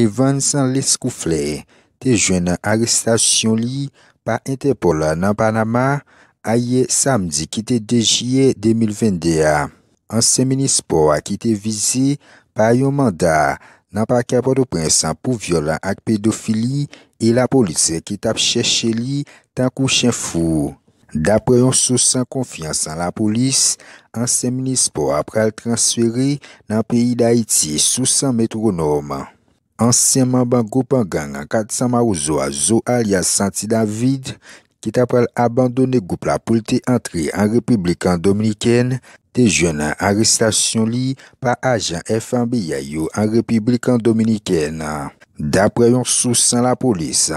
revansan liskoufle te jwen nan aristasyon li pa interpola nan Panama a ye samdi ki te dejiye 2021. Anse menispo a ki te vizi pa yon manda nan pa kapo do prensan pou violan ak pedofili e la polise ki tap cheshe li tan kou chen fou. Dapre yon sou san konfiansan la polise, anse menispo a pral transferi nan peyi da Haiti sou san metronom. Ansyenman ban goup an gang an katsan ma ouzo a zo al ya Santi David, ki tapre l abandone goup la pou l te antre an Republikan Dominiken, te jounan aristasyon li pa ajan F.A.B. Yayo an Republikan Dominiken. Dapre yon sousan la polis,